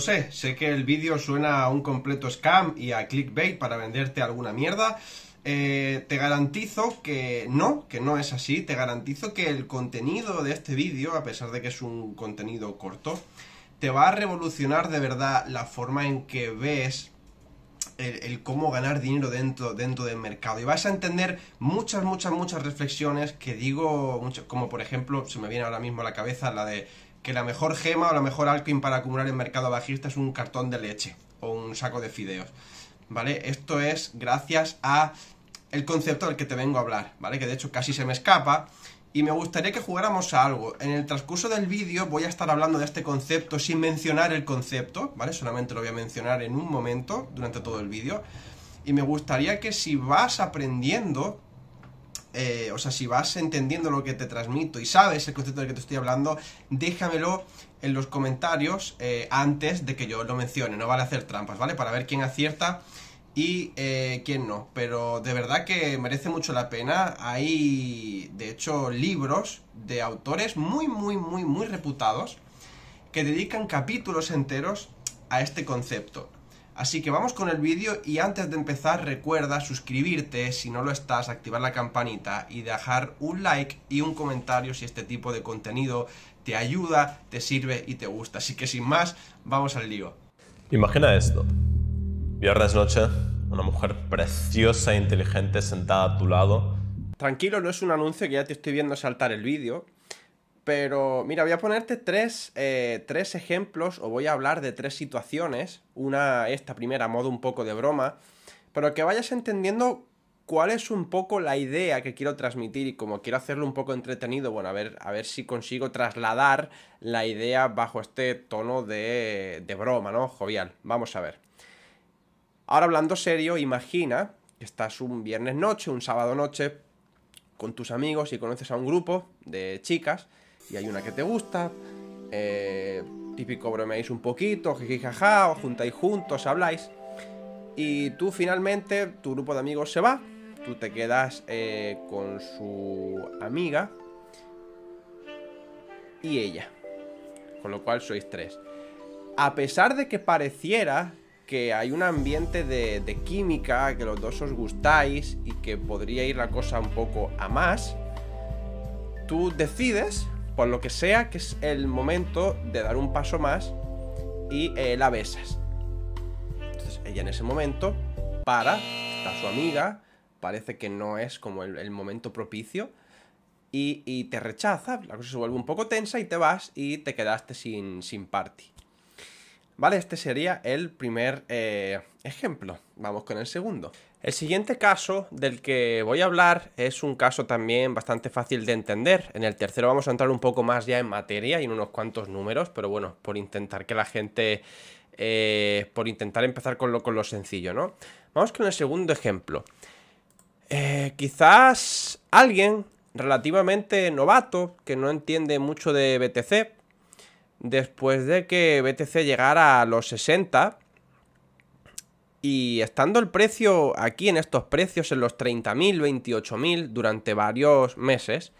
sé, sé que el vídeo suena a un completo scam y a clickbait para venderte alguna mierda. Eh, te garantizo que no, que no es así. Te garantizo que el contenido de este vídeo, a pesar de que es un contenido corto, te va a revolucionar de verdad la forma en que ves el, cómo ganar dinero dentro, dentro del mercado. Y vas a entender muchas, muchas, muchas reflexiones que digo, como por ejemplo, se me viene ahora mismo a la cabeza la de que la mejor gema o la mejor alquim para acumular en mercado bajista es un cartón de leche o un saco de fideos. ¿Vale? Esto es gracias a el concepto del que te vengo a hablar, ¿vale? Que de hecho casi se me escapa. Y me gustaría que jugáramos a algo. En el transcurso del vídeo voy a estar hablando de este concepto sin mencionar el concepto, ¿vale? Solamente lo voy a mencionar en un momento durante todo el vídeo. Y me gustaría que si vas aprendiendo eh, o sea, si vas entendiendo lo que te transmito y sabes el concepto del que te estoy hablando, déjamelo en los comentarios eh, antes de que yo lo mencione, no vale hacer trampas, ¿vale? Para ver quién acierta y eh, quién no. Pero de verdad que merece mucho la pena. Hay, de hecho, libros de autores muy, muy, muy, muy reputados que dedican capítulos enteros a este concepto. Así que vamos con el vídeo y antes de empezar recuerda suscribirte si no lo estás, activar la campanita y dejar un like y un comentario si este tipo de contenido te ayuda, te sirve y te gusta. Así que sin más, vamos al lío. Imagina esto. Viernes noche, una mujer preciosa e inteligente sentada a tu lado. Tranquilo, no es un anuncio que ya te estoy viendo saltar el vídeo. Pero mira, voy a ponerte eh, tres, ejemplos o voy a hablar de tres situaciones. Una, esta primera, modo un poco de broma, pero que vayas entendiendo cuál es un poco la idea que quiero transmitir y como quiero hacerlo un poco entretenido, bueno, a ver, a ver si consigo trasladar la idea bajo este tono de, de broma, ¿no? Jovial. Vamos a ver. Ahora hablando serio, imagina que estás un viernes noche, un sábado noche con tus amigos y conoces a un grupo de chicas y hay una que te gusta. Eh, típico bromeáis un poquito, jijijaja, os juntáis juntos, habláis. Y tú finalmente, tu grupo de amigos se va, tú te quedas eh, con su amiga y ella. Con lo cual sois tres. A pesar de que pareciera que hay un ambiente de, de, química, que los dos os gustáis y que podría ir la cosa un poco a más, tú decides por lo que sea que es el momento de dar un paso más y eh, la besas. Entonces ella en ese momento para, está su amiga, parece que no es como el, momento propicio y, te rechaza, la cosa se vuelve un poco tensa y te vas y te quedaste sin, party. Vale, este sería el primer eh, ejemplo. Vamos con el segundo. El siguiente caso del que voy a hablar es un caso también bastante fácil de entender. En el tercero vamos a entrar un poco más ya en materia y en unos cuantos números, pero bueno, por intentar que la gente... Eh, por intentar empezar con lo, con lo sencillo, ¿no? Vamos con el segundo ejemplo. Eh, quizás alguien relativamente novato, que no entiende mucho de BTC, después de que BTC llegara a los 60, y estando el precio aquí en estos precios, en los 30.000, 28.000 durante varios meses.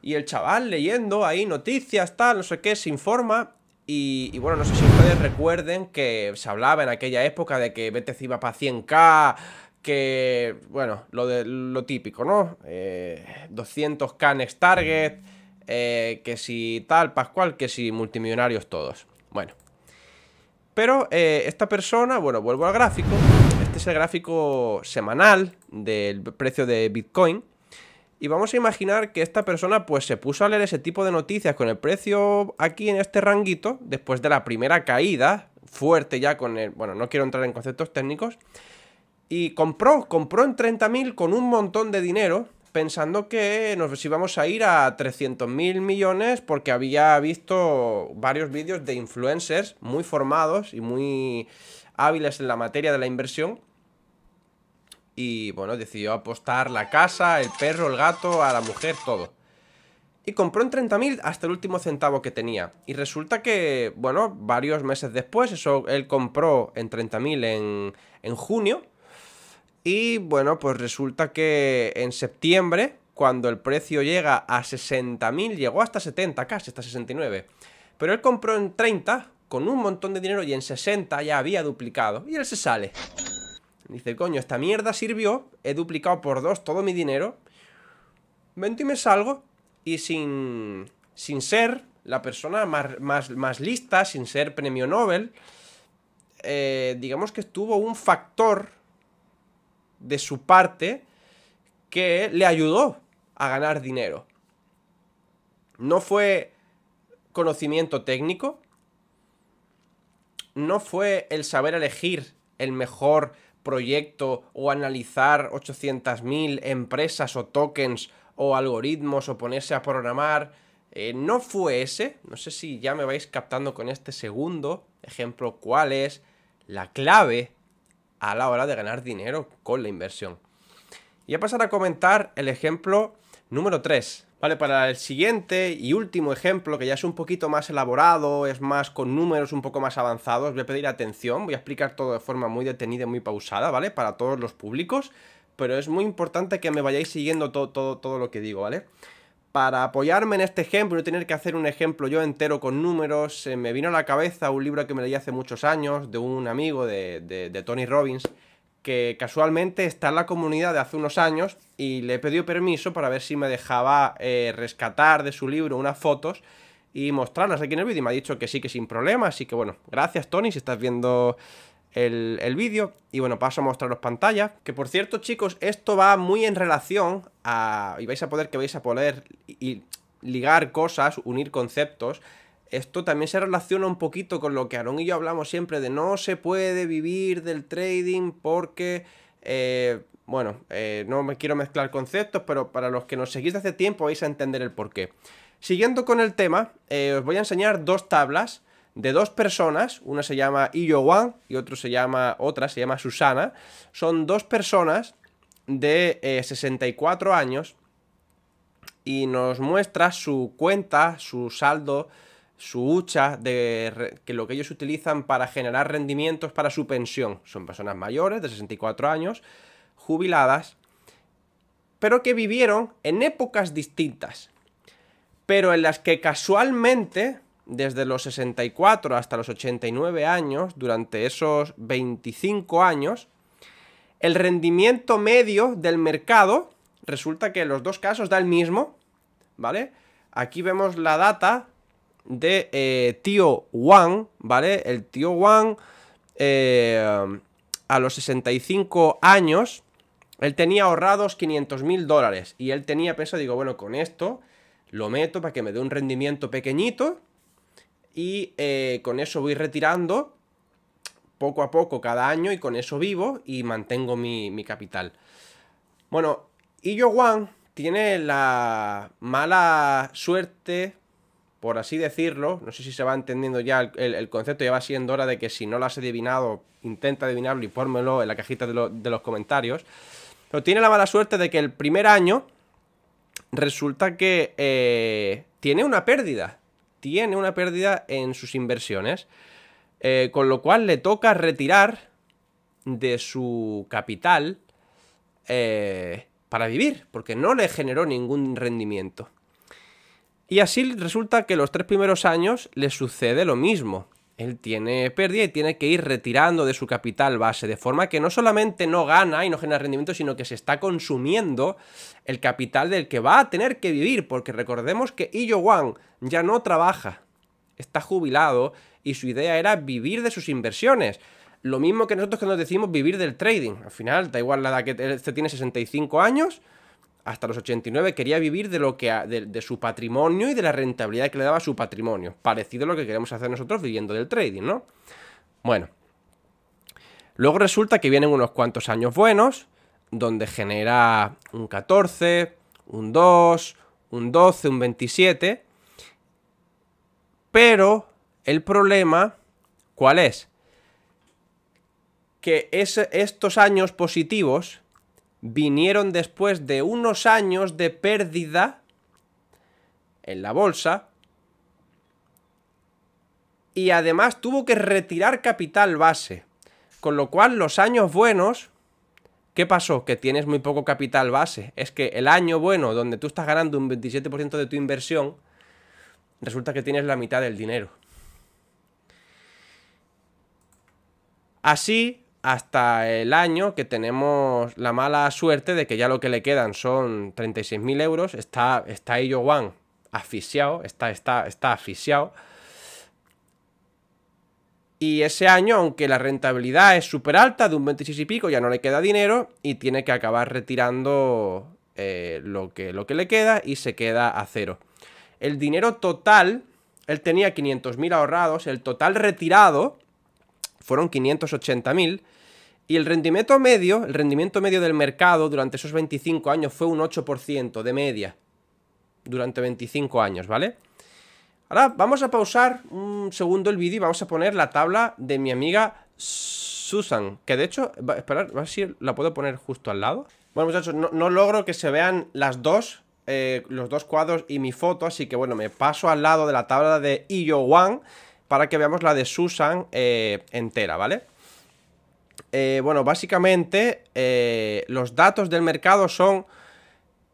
Y el chaval leyendo ahí noticias, tal, no sé qué, se informa. Y, bueno, no sé si ustedes recuerden que se hablaba en aquella época de que BTC iba para 100k, que, bueno, lo, de, lo típico, ¿no? 200k eh, next target, eh, que si tal, Pascual, que si multimillonarios todos. Bueno, pero eh, esta persona, bueno, vuelvo al gráfico. Este es el gráfico semanal del precio de Bitcoin. Y vamos a imaginar que esta persona pues se puso a leer ese tipo de noticias con el precio aquí en este ranguito, después de la primera caída, fuerte ya con el... Bueno, no quiero entrar en conceptos técnicos. Y compró, compró en 30.000 con un montón de dinero pensando que nos íbamos a ir a 300.000 millones porque había visto varios vídeos de influencers muy formados y muy hábiles en la materia de la inversión. Y bueno, decidió apostar la casa, el perro, el gato, a la mujer, todo. Y compró en 30.000 hasta el último centavo que tenía. Y resulta que, bueno, varios meses después, eso él compró en 30.000 en, en junio. Y bueno, pues resulta que en septiembre, cuando el precio llega a 60.000, llegó hasta 70, casi hasta 69. Pero él compró en 30, con un montón de dinero, y en 60 ya había duplicado. Y él se sale. Dice, coño, esta mierda sirvió, he duplicado por dos todo mi dinero. Vento y me salgo. Y sin, sin ser la persona más, más, lista, sin ser premio Nobel, eh, digamos que estuvo un factor de su parte que le ayudó a ganar dinero. No fue conocimiento técnico, no fue el saber elegir el mejor proyecto o analizar 800.000 empresas o tokens o algoritmos o ponerse a programar. Eh, no fue ese, no sé si ya me vais captando con este segundo ejemplo cuál es la clave a la hora de ganar dinero con la inversión. Y a pasar a comentar el ejemplo número 3. Vale, para el siguiente y último ejemplo, que ya es un poquito más elaborado, es más con números un poco más avanzados, voy a pedir atención, voy a explicar todo de forma muy detenida y muy pausada, ¿vale? Para todos los públicos, pero es muy importante que me vayáis siguiendo todo, todo, todo lo que digo, ¿vale? vale para apoyarme en este ejemplo, no tener que hacer un ejemplo yo entero con números, me vino a la cabeza un libro que me leí hace muchos años de un amigo de, de, Tony Robbins, que casualmente está en la comunidad de hace unos años y le he permiso para ver si me dejaba eh, rescatar de su libro unas fotos y mostrarlas aquí en el vídeo y me ha dicho que sí, que sin problema, así que bueno, gracias Tony si estás viendo el, vídeo. Y bueno, paso a mostraros pantallas. Que por cierto, chicos, esto va muy en relación a... Y vais a poder que vais a poder y, ligar cosas, unir conceptos. Esto también se relaciona un poquito con lo que Aaron y yo hablamos siempre de no se puede vivir del trading porque... Eh, bueno, eh, no me quiero mezclar conceptos, pero para los que nos seguís de hace tiempo vais a entender el porqué. Siguiendo con el tema, eh, os voy a enseñar dos tablas de dos personas, una se llama Iyo Wang y otro se llama, otra se llama Susana, son dos personas de 64 eh, años y nos muestra su cuenta, su saldo, su hucha, de, que lo que ellos utilizan para generar rendimientos para su pensión. Son personas mayores, de 64 años, jubiladas, pero que vivieron en épocas distintas, pero en las que casualmente desde los 64 hasta los 89 años, durante esos 25 años, el rendimiento medio del mercado resulta que en los dos casos da el mismo, ¿vale? Aquí vemos la data de eh, tío Wang, ¿vale? El tío Wang eh, a los 65 años, él tenía ahorrados 500 mil dólares y él tenía peso digo, bueno, con esto lo meto para que me dé un rendimiento pequeñito y eh, con eso voy retirando poco a poco cada año y con eso vivo y mantengo mi, capital. Bueno, yo One tiene la mala suerte, por así decirlo, no sé si se va entendiendo ya el, concepto, ya va siendo hora de que si no lo has adivinado, intenta adivinarlo y pórmelo en la cajita de, los comentarios. Pero tiene la mala suerte de que el primer año resulta que eh, tiene una pérdida tiene una pérdida en sus inversiones, eh, con lo cual le toca retirar de su capital eh, para vivir, porque no le generó ningún rendimiento. Y así resulta que los tres primeros años le sucede lo mismo él tiene pérdida y tiene que ir retirando de su capital base, de forma que no solamente no gana y no genera rendimiento, sino que se está consumiendo el capital del que va a tener que vivir, porque recordemos que Illo Wang ya no trabaja, está jubilado y su idea era vivir de sus inversiones. Lo mismo que nosotros que nos decimos vivir del trading. Al final, da igual la edad que este tiene 65 años, hasta los 89 quería vivir de, lo que, de, su patrimonio y de la rentabilidad que le daba su patrimonio. Parecido a lo que queremos hacer nosotros viviendo del trading, ¿no? Bueno. Luego resulta que vienen unos cuantos años buenos, donde genera un 14, un 2, un 12, un 27. Pero el problema, ¿cuál es? Que es, estos años positivos vinieron después de unos años de pérdida en la bolsa y además tuvo que retirar capital base. Con lo cual los años buenos... ¿Qué pasó? Que tienes muy poco capital base. Es que el año bueno, donde tú estás ganando un 27% de tu inversión, resulta que tienes la mitad del dinero. Así, hasta el año que tenemos la mala suerte de que ya lo que le quedan son 36.000 euros. Está, está ello One asfixiado, está, está, está asfixiado. Y ese año, aunque la rentabilidad es súper alta, de un 26 y pico, ya no le queda dinero y tiene que acabar retirando eh, lo, que, lo que le queda y se queda a cero. El dinero total, él tenía 500.000 ahorrados, el total retirado fueron 580.000 y el rendimiento medio, el rendimiento medio del mercado durante esos 25 años fue un 8% de media. Durante 25 años, ¿vale? Ahora vamos a pausar un segundo el vídeo y vamos a poner la tabla de mi amiga Susan, que de hecho, va, esperar, a ver si la puedo poner justo al lado. Bueno, muchachos, no, logro que se vean las dos, eh, los dos cuadros y mi foto, así que bueno, me paso al lado de la tabla de Iyo One para que veamos la de Susan eh, entera, ¿vale? Eh, bueno, básicamente eh, los datos del mercado son...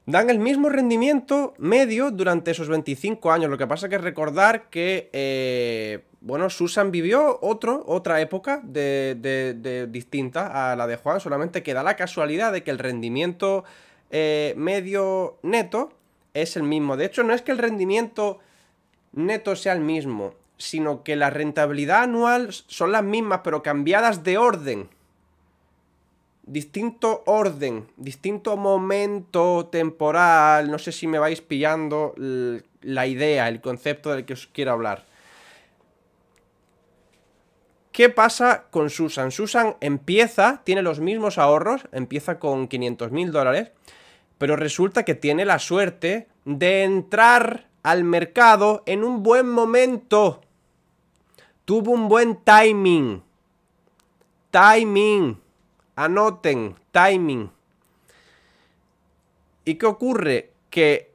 Dan el mismo rendimiento medio durante esos 25 años. Lo que pasa que recordar que, bueno, Susan vivió otro, otra época de, distinta a la de Juan. Solamente queda la casualidad de que el rendimiento medio neto es el mismo. De hecho, no es que el rendimiento neto sea el mismo sino que la rentabilidad anual son las mismas, pero cambiadas de orden. Distinto orden, distinto momento temporal, no sé si me vais pillando la idea, el concepto del que os quiero hablar. ¿Qué pasa con Susan? Susan empieza, tiene los mismos ahorros, empieza con 500 mil dólares, pero resulta que tiene la suerte de entrar al mercado en un buen momento. Tuvo un buen timing. Timing. Anoten, timing. ¿Y qué ocurre? Que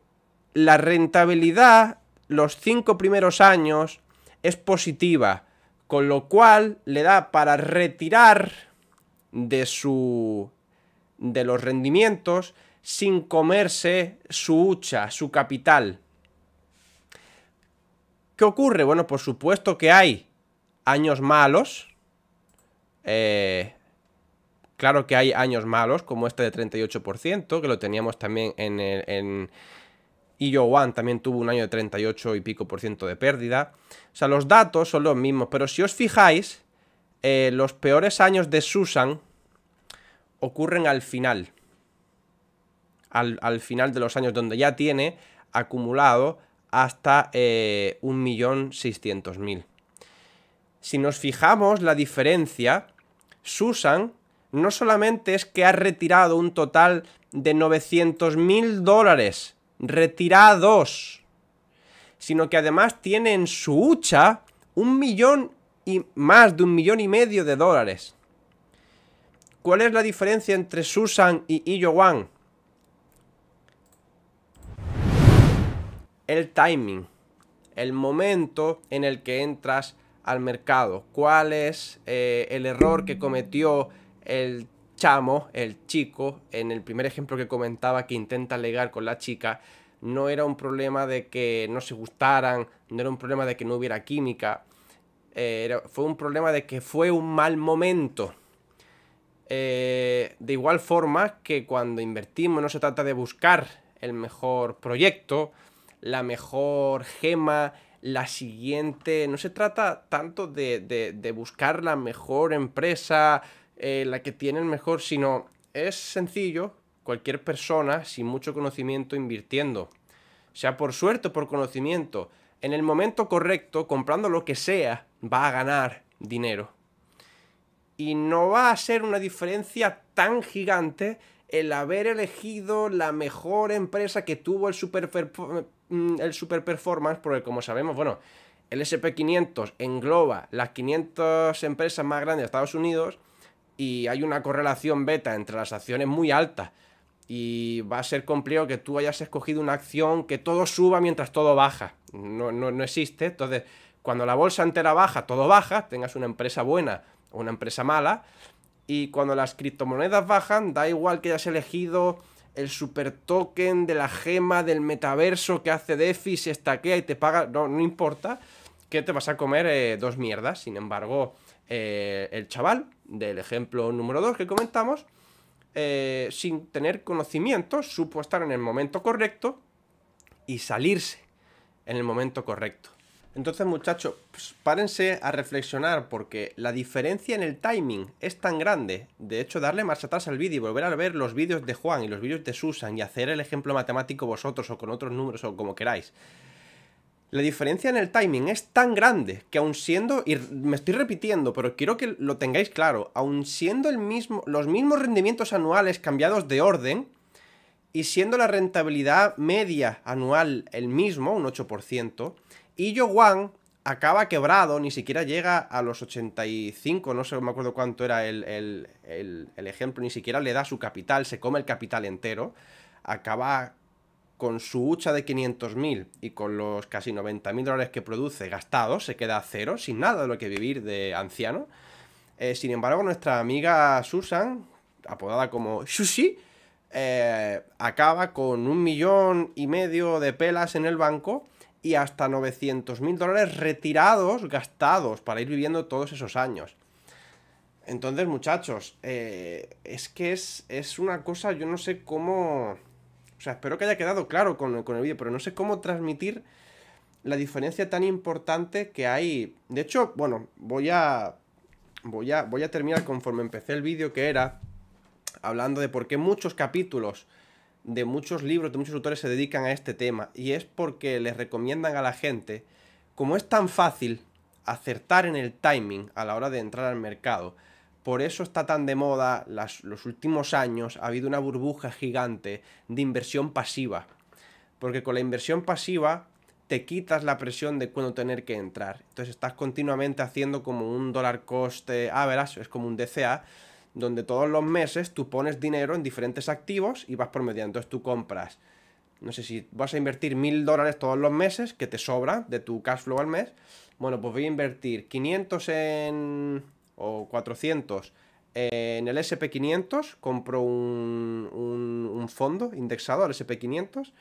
la rentabilidad los cinco primeros años es positiva, con lo cual le da para retirar de su de los rendimientos sin comerse su hucha, su capital. ¿Qué ocurre? Bueno, por supuesto que hay años malos. Eh, claro que hay años malos, como este de 38%, que lo teníamos también en, el, en también tuvo un año de 38 y pico por ciento de pérdida. O sea, los datos son los mismos, pero si os fijáis, eh, los peores años de Susan ocurren al final. Al, final de los años, donde ya tiene acumulado hasta eh, 1.600.000 si nos fijamos la diferencia, Susan no solamente es que ha retirado un total de 900 mil dólares retirados, sino que además tiene en su hucha un millón y más de un millón y medio de dólares. ¿Cuál es la diferencia entre Susan y Iyo One? El timing, el momento en el que entras al mercado. ¿Cuál es eh, el error que cometió el chamo, el chico, en el primer ejemplo que comentaba que intenta legar con la chica? No era un problema de que no se gustaran, no era un problema de que no hubiera química, eh, era, fue un problema de que fue un mal momento. Eh, de igual forma que cuando invertimos no se trata de buscar el mejor proyecto, la mejor gema, la siguiente, no se trata tanto de, buscar la mejor empresa, eh, la que tiene el mejor, sino es sencillo, cualquier persona sin mucho conocimiento invirtiendo, sea por suerte o por conocimiento, en el momento correcto, comprando lo que sea, va a ganar dinero. Y no va a ser una diferencia tan gigante el haber elegido la mejor empresa que tuvo el super, mm, el super performance, porque como sabemos, bueno, el SP500 engloba las 500 empresas más grandes de Estados Unidos y hay una correlación beta entre las acciones muy alta. Y va a ser complejo que tú hayas escogido una acción que todo suba mientras todo baja. No, no, no existe. Entonces, cuando la bolsa entera baja, todo baja, tengas una empresa buena o una empresa mala, y cuando las criptomonedas bajan, da igual que hayas elegido el super token de la gema del metaverso que hace DeFi, se estaquea y te paga, no, importa, que te vas a comer eh, dos mierdas. Sin embargo, eh, el chaval del ejemplo número 2 que comentamos, eh, sin tener conocimiento, supo estar en el momento correcto y salirse en el momento correcto. Entonces, muchachos, pues, párense a reflexionar porque la diferencia en el timing es tan grande. De hecho, darle marcha atrás al vídeo y volver a ver los vídeos de Juan y los vídeos de Susan y hacer el ejemplo matemático vosotros o con otros números o como queráis. La diferencia en el timing es tan grande que aun siendo, y me estoy repitiendo, pero quiero que lo tengáis claro, aun siendo el mismo, los mismos rendimientos anuales cambiados de orden, y siendo la rentabilidad media anual el mismo, un 8%, y One acaba quebrado, ni siquiera llega a los 85, no sé, me acuerdo cuánto era el, ejemplo, ni siquiera le da su capital, se come el capital entero, acaba con su hucha de 500.000 y con los casi 90.000 dólares que produce gastados, se queda cero, sin nada de lo que vivir de anciano. Eh, sin embargo, nuestra amiga Susan, apodada como Sushi, eh, acaba con un millón y medio de pelas en el banco y hasta 900 mil dólares retirados, gastados, para ir viviendo todos esos años. Entonces, muchachos, eh, es que es, una cosa, yo no sé cómo... O sea, espero que haya quedado claro con, con el vídeo, pero no sé cómo transmitir la diferencia tan importante que hay. De hecho, bueno, voy a... Voy a, voy a terminar conforme empecé el vídeo que era hablando de por qué muchos capítulos de muchos libros, de muchos autores se dedican a este tema. Y es porque les recomiendan a la gente, como es tan fácil acertar en el timing a la hora de entrar al mercado, por eso está tan de moda los últimos años, ha habido una burbuja gigante de inversión pasiva. Porque con la inversión pasiva te quitas la presión de cuando tener que entrar. Entonces estás continuamente haciendo como un dólar coste, ah, verás, es como un DCA, donde todos los meses tú pones dinero en diferentes activos y vas promediando. Entonces tú compras, no sé si vas a invertir mil dólares todos los meses que te sobra de tu cash flow al mes. Bueno, pues voy a invertir 500 en... o 400 en el SP500, compro un, un, un fondo indexado al SP500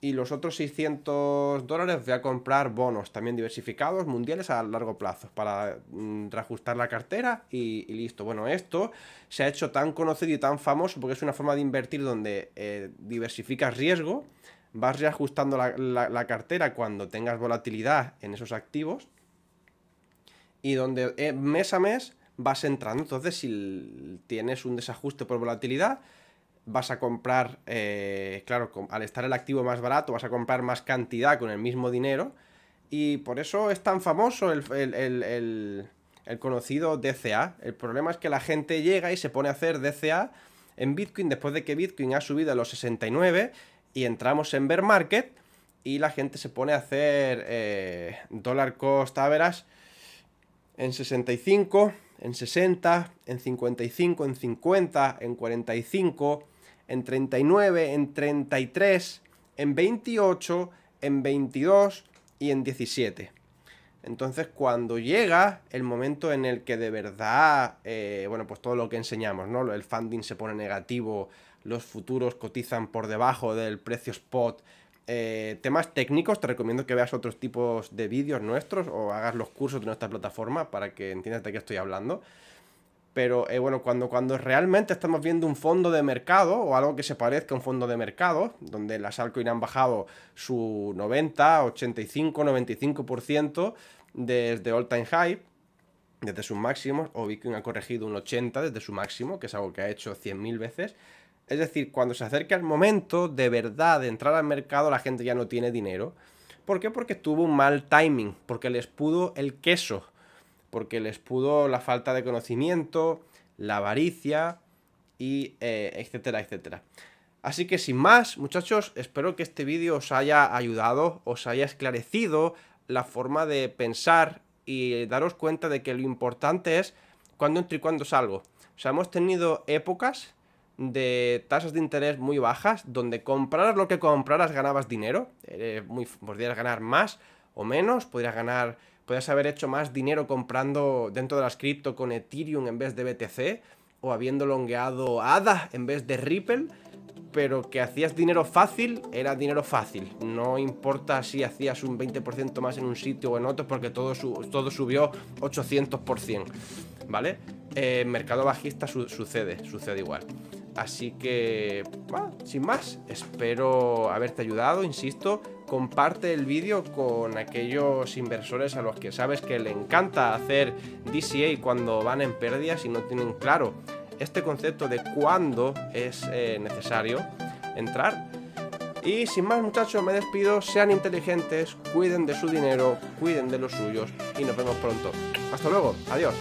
y los otros 600 dólares voy a comprar bonos también diversificados, mundiales a largo plazo, para mm, reajustar la cartera y, listo. Bueno, esto se ha hecho tan conocido y tan famoso porque es una forma de invertir donde eh, diversificas riesgo, vas reajustando la, cartera cuando tengas volatilidad en esos activos y donde eh, mes a mes vas entrando. Entonces, si tienes un desajuste por volatilidad, vas a comprar, eh, claro, al estar el activo más barato, vas a comprar más cantidad con el mismo dinero. Y por eso es tan famoso el, conocido DCA. El problema es que la gente llega y se pone a hacer DCA en Bitcoin después de que Bitcoin ha subido a los 69 y entramos en bear market y la gente se pone a hacer eh, dólar cost average en 65, en 60, en 55, en 50, en 45 en 39, en 33, en 28, en 22 y en 17. Entonces cuando llega el momento en el que de verdad, eh, bueno, pues todo lo que enseñamos, ¿no? El funding se pone negativo, los futuros cotizan por debajo del precio spot. Eh, temas técnicos, te recomiendo que veas otros tipos de vídeos nuestros o hagas los cursos de nuestra plataforma para que entiendas de qué estoy hablando. Pero eh, bueno, cuando, cuando realmente estamos viendo un fondo de mercado o algo que se parezca a un fondo de mercado, donde las altcoins han bajado su 90, 85, 95% desde all time high, desde sus máximos, o Bitcoin ha corregido un 80 desde su máximo, que es algo que ha hecho 100.000 veces. Es decir, cuando se acerca el momento de verdad de entrar al mercado, la gente ya no tiene dinero. ¿Por qué? Porque tuvo un mal timing, porque les pudo el queso porque les pudo la falta de conocimiento, la avaricia y eh, etcétera, etcétera. Así que sin más, muchachos, espero que este vídeo os haya ayudado, os haya esclarecido la forma de pensar y daros cuenta de que lo importante es cuándo entro y cuándo salgo. O sea, hemos tenido épocas de tasas de interés muy bajas, donde compraras lo que compraras ganabas dinero, eh, podrías ganar más o menos, podrías ganar podrías haber hecho más dinero comprando dentro de las cripto con Ethereum en vez de BTC o habiendo longeado ADA en vez de Ripple, pero que hacías dinero fácil, era dinero fácil. No importa si hacías un 20% más en un sitio o en otro, porque todo, todo subió 800%, ¿vale? Eh, mercado bajista sucede, sucede igual. Así que, sin más, espero haberte ayudado, insisto, comparte el vídeo con aquellos inversores a los que sabes que le encanta hacer DCA cuando van en pérdidas y no tienen claro este concepto de cuándo es eh, necesario entrar. Y sin más muchachos, me despido, sean inteligentes, cuiden de su dinero, cuiden de los suyos y nos vemos pronto. Hasta luego, adiós.